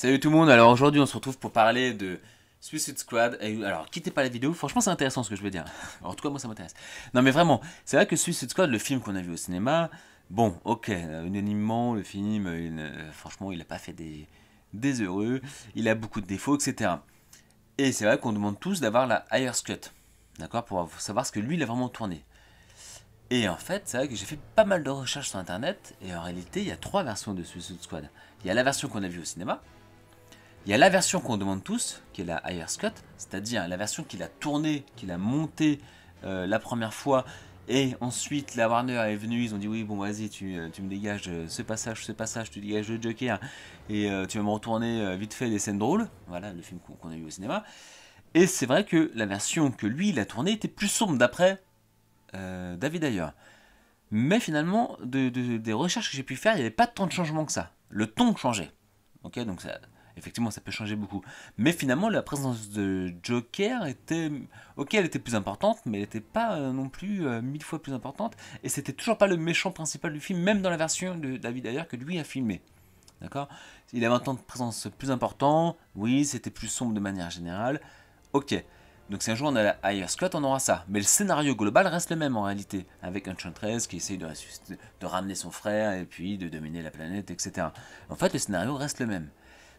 Salut tout le monde, alors aujourd'hui on se retrouve pour parler de Suicide Squad. Alors quittez pas la vidéo, franchement c'est intéressant ce que je veux dire. En tout cas moi ça m'intéresse. Non mais vraiment, c'est vrai que Suicide Squad, le film qu'on a vu au cinéma, bon ok, euh, unanimement le film, euh, euh, franchement il a pas fait des, des heureux, il a beaucoup de défauts, etc. Et c'est vrai qu'on demande tous d'avoir la higher cut, d'accord, pour savoir ce que lui il a vraiment tourné. Et en fait, c'est vrai que j'ai fait pas mal de recherches sur internet, et en réalité, il y a trois versions de Suicide Squad. Il y a la version qu'on a vue au cinéma, il y a la version qu'on demande tous, qui est la Higher Scott, c'est-à-dire la version qu'il a tournée, qu'il a montée euh, la première fois, et ensuite la Warner est venue, ils ont dit oui bon vas-y tu, euh, tu, me dégages ce passage, ce passage, tu dégages le Joker, et euh, tu vas me retourner vite fait des scènes drôles, voilà le film qu'on a vu au cinéma. Et c'est vrai que la version que lui il a tournée était plus sombre d'après David d'ailleurs. Mais finalement, de, des recherches que j'ai pu faire, il n'y avait pas tant de changements que ça. Le ton changeait. Ok, donc ça, effectivement, ça peut changer beaucoup. Mais finalement, la présence de Joker était. Ok, elle était plus importante, mais elle n'était pas euh, non plus euh, mille fois plus importante. Et c'était toujours pas le méchant principal du film, même dans la version de David Ayer que lui a filmé. D'accord Il avait un temps de présence plus important. Oui, c'était plus sombre de manière générale. Ok. Donc si un jour on a la Ayer Scott, on aura ça. Mais le scénario global reste le même en réalité, avec Enchantress qui essaye de, de ramener son frère et puis de dominer la planète, etc. En fait, le scénario reste le même.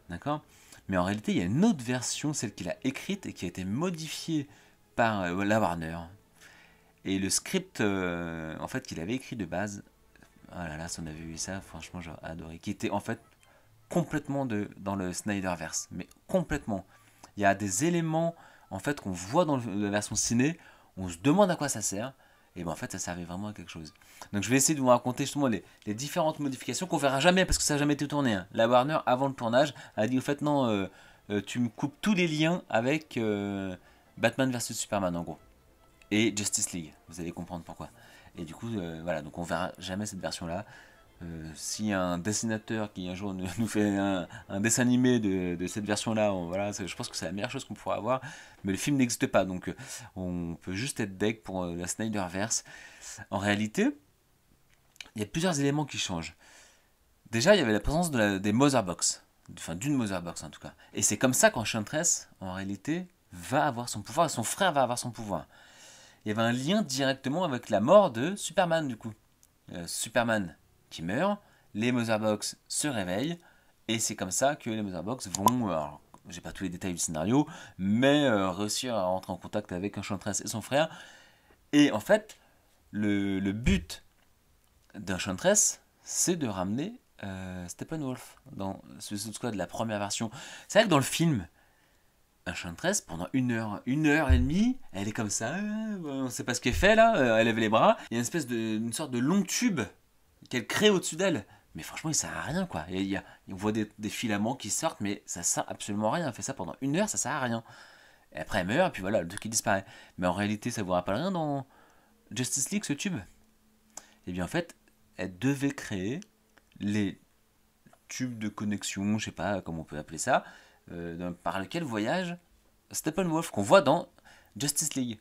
D'accord Mais en réalité, il y a une autre version, celle qu'il a écrite et qui a été modifiée par euh, la Warner. Et le script, euh, en fait, qu'il avait écrit de base, oh là là, si on avait vu ça, franchement, j'aurais adoré. Qui était en fait complètement de, dans le Snyderverse, mais complètement. Il y a des éléments, en fait, qu'on voit dans la version ciné, on se demande à quoi ça sert, et ben, en fait ça servait vraiment à quelque chose. Donc je vais essayer de vous raconter justement les, les différentes modifications qu'on verra jamais parce que ça n'a jamais été tourné. Hein. La Warner avant le tournage a dit au fait non, euh, euh, tu me coupes tous les liens avec euh, Batman vs Superman en gros et Justice League. Vous allez comprendre pourquoi. Et du coup voilà donc on verra jamais cette version là. Euh, si un dessinateur qui un jour nous fait un, dessin animé de, cette version-là, voilà, je pense que c'est la meilleure chose qu'on pourrait avoir. Mais le film n'existe pas, donc euh, on peut juste être deck pour euh, la Snyderverse. En réalité, il y a plusieurs éléments qui changent. Déjà, il y avait la présence des Motherbox, enfin d'une Motherbox en tout cas. Et c'est comme ça qu'Enchantress, en réalité, va avoir son pouvoir, son frère va avoir son pouvoir. Il y avait un lien directement avec la mort de Superman, du coup. Superman, qui meurt, les Box se réveillent, et c'est comme ça que les Box vont, alors j'ai pas tous les détails du scénario, mais euh, réussir à rentrer en contact avec un Enchantress et son frère. Et en fait, le, but but d'Enchantress, c'est de ramener euh, Steppenwolf dans Suicide Squad, la première version. C'est vrai que dans le film, un Enchantress, pendant une heure, une heure et demie, elle est comme ça, euh, on sait pas ce qu'elle fait là, euh, elle lève les bras, il y a une espèce de, une sorte de long tube qu'elle crée au-dessus d'elle. Mais franchement, il sert à rien, quoi. Il y a, on voit des, filaments qui sortent, mais ça sert absolument à rien. Elle fait ça pendant une heure, ça sert à rien. Et après, elle meurt, et puis voilà, le truc qui disparaît. Mais en réalité, ça ne vous rappelle rien dans Justice League, ce tube Eh bien, en fait, elle devait créer les tubes de connexion, je sais pas comment on peut appeler ça, euh, par lequel voyage Steppenwolf, qu'on voit dans Justice League.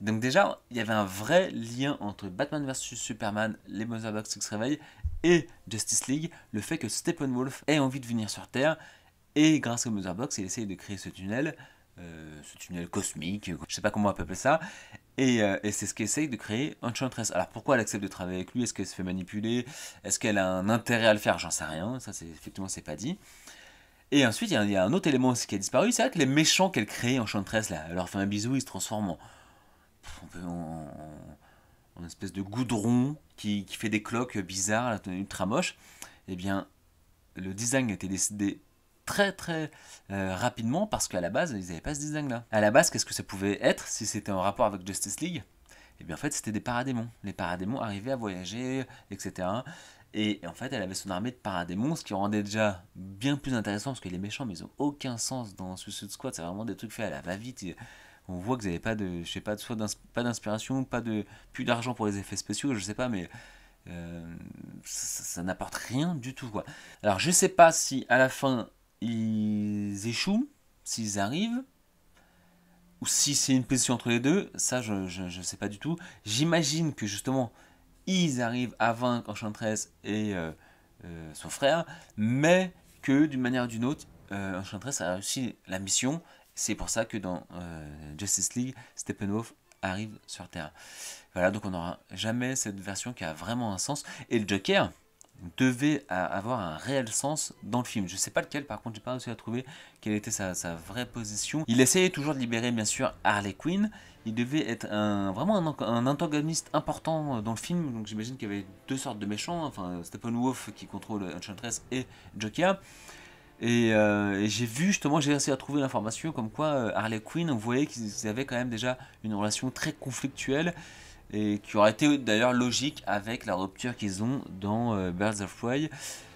Donc déjà, il y avait un vrai lien entre Batman vs Superman, les Box qui se réveillent, et Justice League, le fait que Steppenwolf ait envie de venir sur Terre, et grâce aux Box, il essaye de créer ce tunnel, euh, ce tunnel cosmique, je sais pas comment on peut appeler ça, et, euh, c'est ce essaye de créer Enchantress. Alors pourquoi elle accepte de travailler avec lui Est-ce qu'elle se fait manipuler Est-ce qu'elle a un intérêt à le faire J'en sais rien, ça effectivement c'est pas dit. Et ensuite, il y, a un autre élément aussi qui a disparu, c'est vrai que les méchants qu'elle crée en Chantresse, là, elle leur fait un bisou, ils se transforment en, en, espèce de goudron qui, fait des cloques bizarres, ultra moche. Eh bien, le design a été décidé très très euh, rapidement parce qu'à la base, ils n'avaient pas ce design-là. À la base, qu'est-ce que ça pouvait être si c'était en rapport avec Justice League et eh bien en fait, c'était des paradémons. Les paradémons arrivaient à voyager, etc. Et, en fait, elle avait son armée de paradémons, ce qui rendait déjà bien plus intéressant, parce que les méchants, mais ils ont aucun sens dans Suicide Squad. C'est vraiment des trucs faits à la va-vite. On voit que vous n'avez pas de, je sais pas, pas d'inspiration, pas de, plus d'argent pour les effets spéciaux, je sais pas, mais euh, ça, n'apporte rien du tout, Alors, je sais pas si à la fin ils échouent, s'ils arrivent, ou si c'est une position entre les deux, ça je ne sais pas du tout. J'imagine que justement ils arrivent à vaincre Enchantress et euh, euh, son frère, mais que d'une manière ou d'une autre, euh, Enchantress a réussi la mission. C'est pour ça que dans Justice League, Steppenwolf arrive sur Terre. Voilà, donc on n'aura jamais cette version qui a vraiment un sens. Et le Joker, devait avoir un réel sens dans le film. Je ne sais pas lequel, par contre, j'ai pas réussi à trouver quelle était sa, vraie position. Il essayait toujours de libérer, bien sûr, Harley Quinn. Il devait être vraiment un, antagoniste important euh, dans le film. Donc j'imagine qu'il y avait deux sortes de méchants. Hein. Enfin, Steppenwolf qui contrôle Enchantress et Joker. Et, euh, et j'ai vu justement, j'ai réussi à trouver l'information comme quoi euh, Harley Quinn, on voyait qu'ils avaient quand même déjà une relation très conflictuelle et qui aurait été d'ailleurs logique avec la rupture qu'ils ont dans euh, Birds of Prey.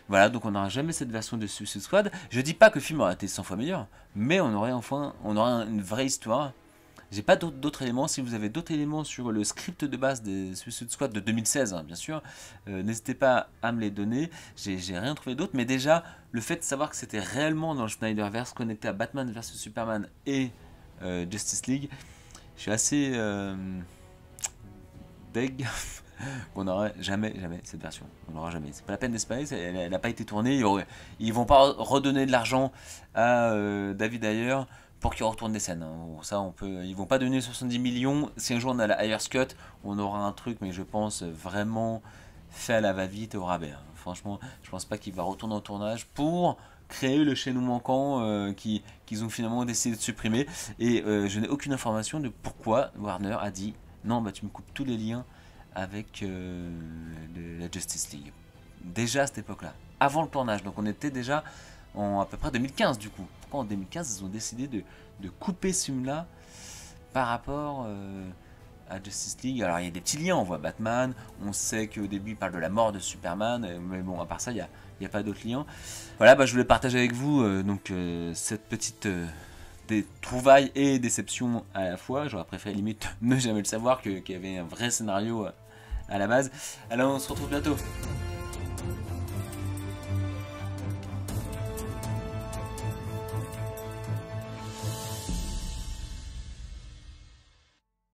Voilà, donc on n'aura jamais cette version de Suicide Squad. Je dis pas que le film aurait été 100 fois meilleur, mais on aurait enfin on aurait une vraie histoire. J'ai pas d'autres éléments. Si vous avez d'autres éléments sur le script de base de Suicide Squad de 2016, hein, bien sûr, euh, n'hésitez pas à me les donner. J'ai rien trouvé d'autre, mais déjà, le fait de savoir que c'était réellement dans le Snyderverse connecté à Batman vs Superman et euh, Justice League, je suis assez deg qu'on n'aura jamais, jamais cette version. On n'aura jamais. C'est pas la peine d'espérer, elle n'a pas été tournée. Ils, ne vont pas redonner de l'argent à euh, David Ayer pour qu'il retourne des scènes. Hein. Ça, on peut, ils vont pas donner 70 millions. Si un jour on a la Ayers Cut, on aura un truc, mais je pense vraiment fait à la va-vite au rabais. Hein. Franchement, je pense pas qu'il va retourner au tournage pour créer le chaînon manquant euh, qu'ils ont finalement décidé de supprimer. Et euh, je n'ai aucune information de pourquoi Warner a dit non, bah tu me coupes tous les liens avec euh, la Justice League. Déjà à cette époque-là, avant le tournage, donc on était déjà en à peu près 2015 du coup. Pourquoi en 2015 ils ont décidé de, couper ce film-là par rapport euh, à Justice League Alors il y a des petits liens, on voit Batman, on sait qu'au début il parle de la mort de Superman, euh, mais bon, à part ça, il n'y a, pas d'autres liens. Voilà, bah, je voulais partager avec vous donc cette petite trouvailles et déceptions à la fois. J'aurais préféré limite ne jamais le savoir qu'il y avait un vrai scénario euh, à la base. Alors on se retrouve bientôt.